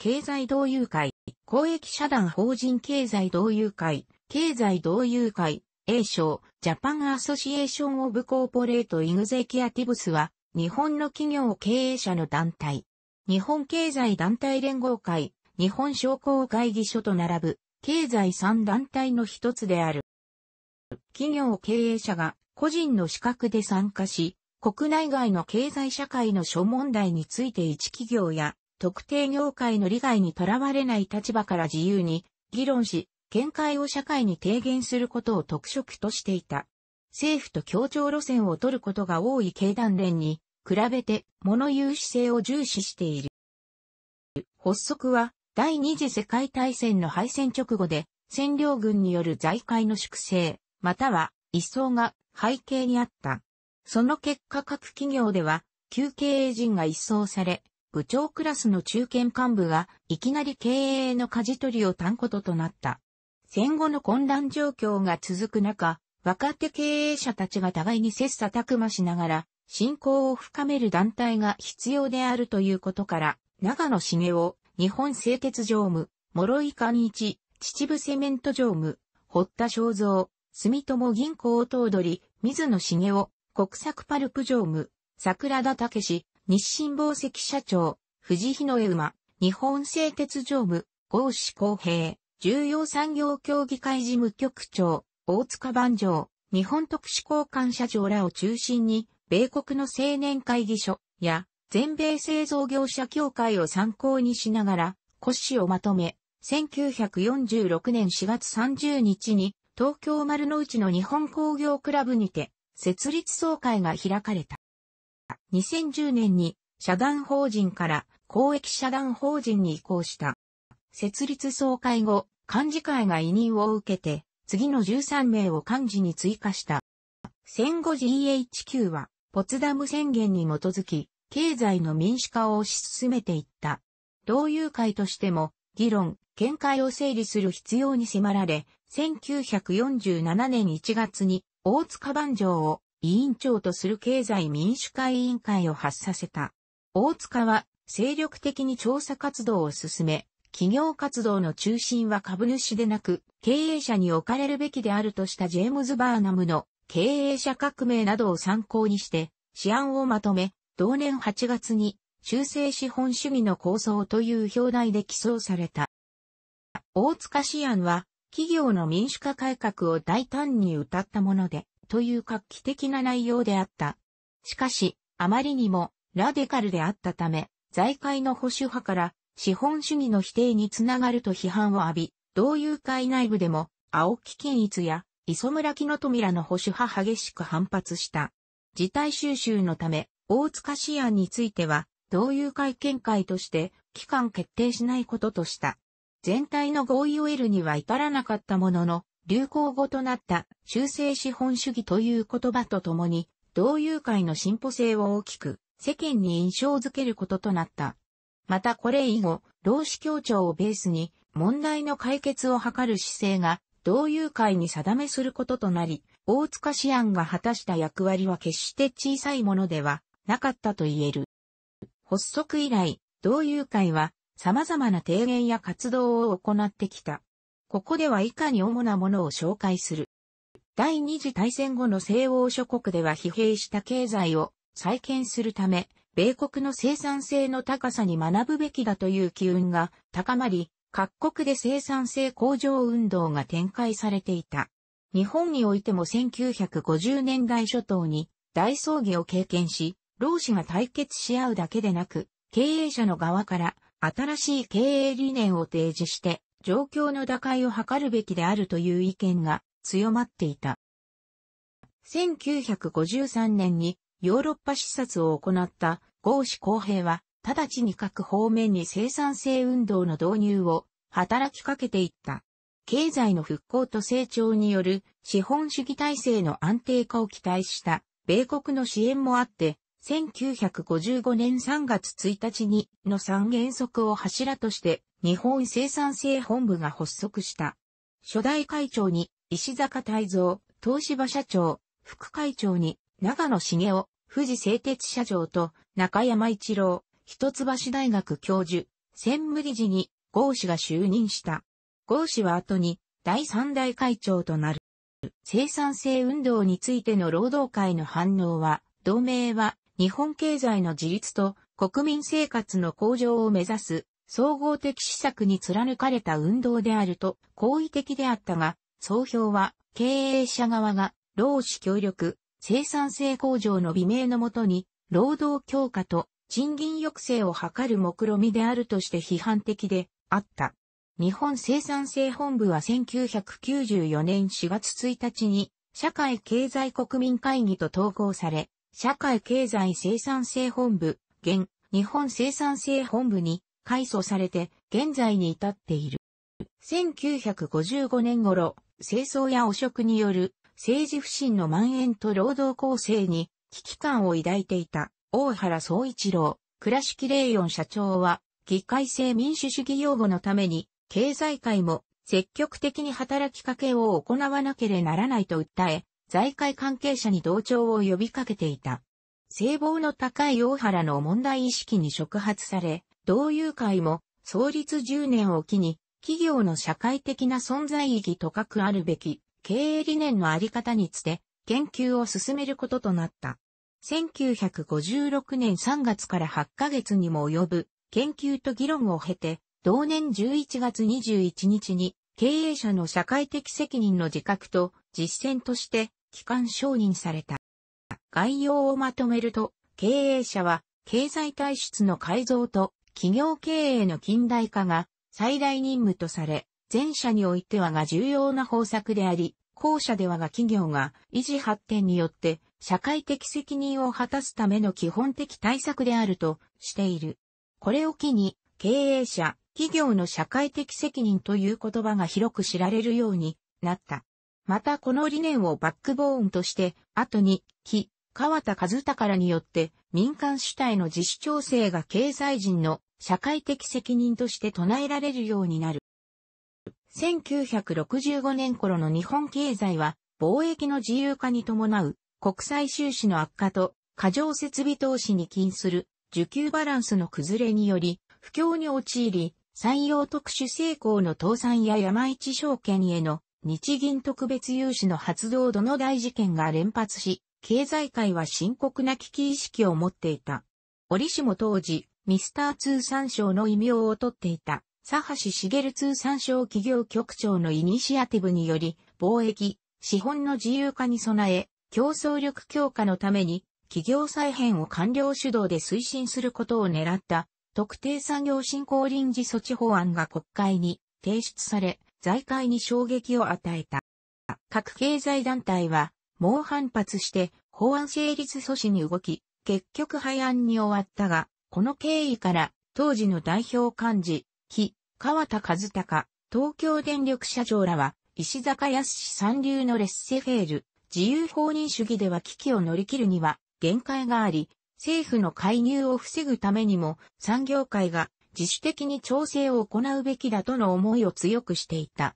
経済同友会、公益社団法人経済同友会、経済同友会、A 賞、ジャパンアソシエーションオブコーポレートイグゼキアティブスは、日本の企業経営者の団体、日本経済団体連合会、日本商工会議所と並ぶ、経済3団体の一つである。企業経営者が個人の資格で参加し、国内外の経済社会の諸問題について一企業や特定業界の利害にとらわれない立場から自由に議論し、見解を社会に提言することを特色としていた。政府と協調路線を取ることが多い経団連に、比べて物言う姿勢を重視している。発足は第二次世界大戦の敗戦直後で占領軍による財界の粛清、または一層が背景にあった。その結果各企業では休憩陣が一掃され、部長クラスの中堅幹部がいきなり経営の舵取りを担こととなった。戦後の混乱状況が続く中、若手経営者たちが互いに切磋琢磨しながら、信仰を深める団体が必要であるということから、長野茂雄、日本製鉄常務、諸井寛一、秩父セメント常務、堀田正蔵、住友銀行頭取、水野茂雄、国策パルプ常務、桜田武史、日清宝石社長、藤日の絵馬、日本製鉄常務、合志公平、重要産業協議会事務局長、大塚万丈、日本特殊交換社長らを中心に、米国の青年会議所や全米製造業者協会を参考にしながら、骨子をまとめ、1946年4月30日に東京丸の内の日本工業クラブにて設立総会が開かれた。2010年に社団法人から公益社団法人に移行した。設立総会後、幹事会が委任を受けて、次の13名を幹事に追加した。戦後 GHQ は、ポツダム宣言に基づき、経済の民主化を推し進めていった。同友会としても、議論、見解を整理する必要に迫られ、1947年1月に大塚万丈を委員長とする経済民主化委員会を発させた。大塚は精力的に調査活動を進め、企業活動の中心は株主でなく、経営者に置かれるべきであるとしたジェームズ・バーナムの経営者革命などを参考にして、試案をまとめ、同年8月に、修正資本主義の構想という表題で起草された。大塚試案は、企業の民主化改革を大胆に謳ったもので、という画期的な内容であった。しかし、あまりにもラデカルであったため、財界の保守派から資本主義の否定につながると批判を浴び、同友会内部でも青木金一や磯村木の富らの保守派激しく反発した。事態収集のため、大塚市案については、同友会見解として期間決定しないこととした。全体の合意を得るには至らなかったものの、流行語となった修正資本主義という言葉とともに、同友会の進歩性を大きく世間に印象づけることとなった。またこれ以後、労使協調をベースに問題の解決を図る姿勢が同友会に定めすることとなり、大塚市案が果たした役割は決して小さいものではなかったと言える。発足以来、同友会は様々な提言や活動を行ってきた。ここでは以下に主なものを紹介する。第二次大戦後の西欧諸国では疲弊した経済を再建するため、米国の生産性の高さに学ぶべきだという機運が高まり、各国で生産性向上運動が展開されていた。日本においても1950年代初頭に大葬儀を経験し、労使が対決し合うだけでなく、経営者の側から新しい経営理念を提示して、状況の打開を図るべきであるという意見が強まっていた。1953年にヨーロッパ視察を行った合志公平は、直ちに各方面に生産性運動の導入を働きかけていった。経済の復興と成長による資本主義体制の安定化を期待した米国の支援もあって、1955年3月1日にの三原則を柱として日本生産性本部が発足した。初代会長に石坂泰造、東芝社長、副会長に長野茂雄、富士製鉄社長と中山一郎、一橋大学教授、専務理事に合氏が就任した。合氏は後に第三代会長となる。生産性運動についての労働会の反応は、同盟は日本経済の自立と国民生活の向上を目指す総合的施策に貫かれた運動であると好意的であったが、総評は経営者側が労使協力、生産性向上の美名のもとに、労働強化と賃金抑制を図る目論みであるとして批判的であった。日本生産性本部は1994年4月1日に社会経済国民会議と統合され、社会経済生産性本部、現日本生産性本部に改組されて現在に至っている。1955年頃、清掃や汚職による政治不信の蔓延と労働構成に危機感を抱いていた大原総一郎、倉敷霊四社長は、議会制民主主義擁護のために、経済界も積極的に働きかけを行わなけれならないと訴え、財界関係者に同調を呼びかけていた。性暴の高い大原の問題意識に触発され、同友会も創立10年を機に企業の社会的な存在意義と書くあるべき経営理念のあり方について研究を進めることとなった。1956年3月から8ヶ月にも及ぶ研究と議論を経て、同年11月21日に経営者の社会的責任の自覚と実践として機関承認された。概要をまとめると、経営者は経済体質の改造と企業経営の近代化が最大任務とされ、前者においてはが重要な方策であり、後者ではが企業が維持発展によって社会的責任を果たすための基本的対策であるとしている。これを機に経営者、企業の社会的責任という言葉が広く知られるようになった。またこの理念をバックボーンとして後に、川田和らによって民間主体の自主調整が経済人の社会的責任として唱えられるようになる。1965年頃の日本経済は貿易の自由化に伴う国際収支の悪化と過剰設備投資に近する需給バランスの崩れにより不況に陥り採用特殊成功の倒産や山一証券への日銀特別融資の発動度の大事件が連発し、経済界は深刻な危機意識を持っていた。折しも当時、ミスター通産省の異名を取っていた、佐橋茂通産省企業局長のイニシアティブにより、貿易、資本の自由化に備え、競争力強化のために、企業再編を官僚主導で推進することを狙った、特定産業振興臨時措置法案が国会に提出され、財界に衝撃を与えた。各経済団体は、猛反発して法案成立阻止に動き、結局廃案に終わったが、この経緯から当時の代表幹事、木、川田和孝、東京電力社長らは、石坂康三流のレッセフェール、自由放任主義では危機を乗り切るには限界があり、政府の介入を防ぐためにも産業界が自主的に調整を行うべきだとの思いを強くしていた。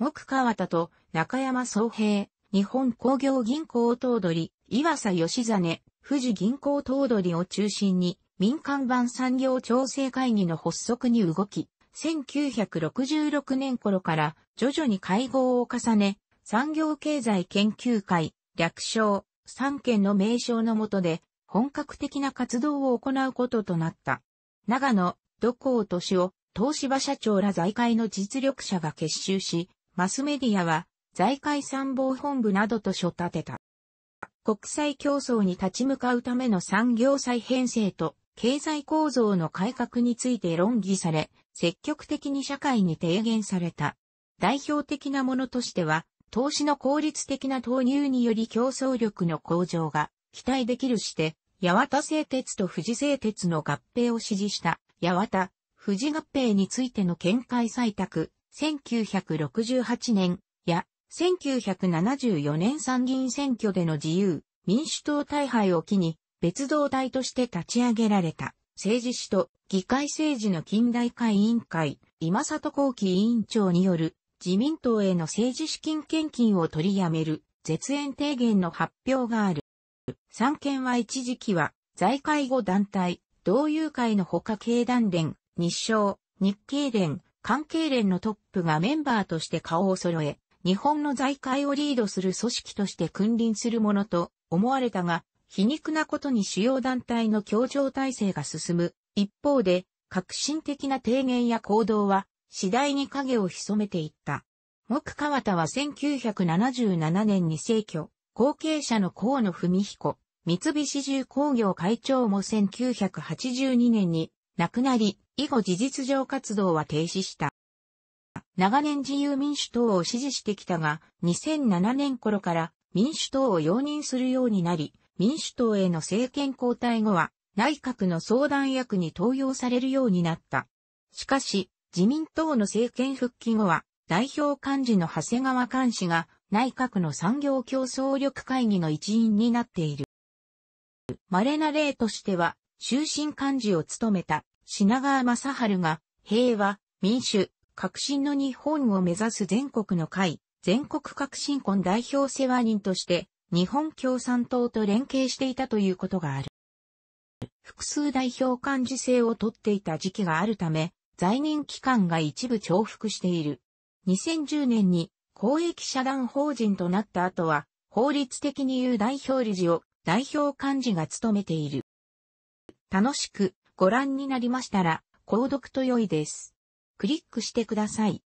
木川田と中山総平、日本工業銀行頭取、岩佐義実、富士銀行頭取を中心に、民間版産業調整会議の発足に動き、1966年頃から徐々に会合を重ね、産業経済研究会、略称、三県の名称のもとで、本格的な活動を行うこととなった。長野、土光敏夫、東芝社長ら財界の実力者が結集し、マスメディアは財界参謀本部などと書立てた。国際競争に立ち向かうための産業再編成と経済構造の改革について論議され、積極的に社会に提言された。代表的なものとしては、投資の効率的な投入により競争力の向上が期待できるして、八幡製鉄と富士製鉄の合併を支持した八幡、富士合併についての見解採択、1968年1974年参議院選挙での自由、民主党大敗を機に、別動隊として立ち上げられた、政治史と議会政治の近代化委員会、今里幸喜委員長による、自民党への政治資金献金を取りやめる、絶縁提言の発表がある。三権は一時期は、財界後団体、同友会のほか経団連、日商、日経連、関係連のトップがメンバーとして顔を揃え、日本の財界をリードする組織として君臨するものと思われたが、皮肉なことに主要団体の協調体制が進む。一方で、革新的な提言や行動は次第に影を潜めていった。木川田は1977年に逝去、後継者の河野文彦、三菱重工業会長も1982年に亡くなり、以後事実上活動は停止した。長年自由民主党を支持してきたが、2007年頃から民主党を容認するようになり、民主党への政権交代後は、内閣の相談役に登用されるようになった。しかし、自民党の政権復帰後は、代表幹事の長谷川幹事が、内閣の産業競争力会議の一員になっている。稀な例としては、終身幹事を務めた品川正治が、平和、民主、革新の日本を目指す全国の会、全国革新婚代表世話人として、日本共産党と連携していたということがある。複数代表幹事制をとっていた時期があるため、在任期間が一部重複している。2010年に公益社団法人となった後は、法律的に言う代表理事を代表幹事が務めている。楽しくご覧になりましたら、購読と良いです。クリックしてください。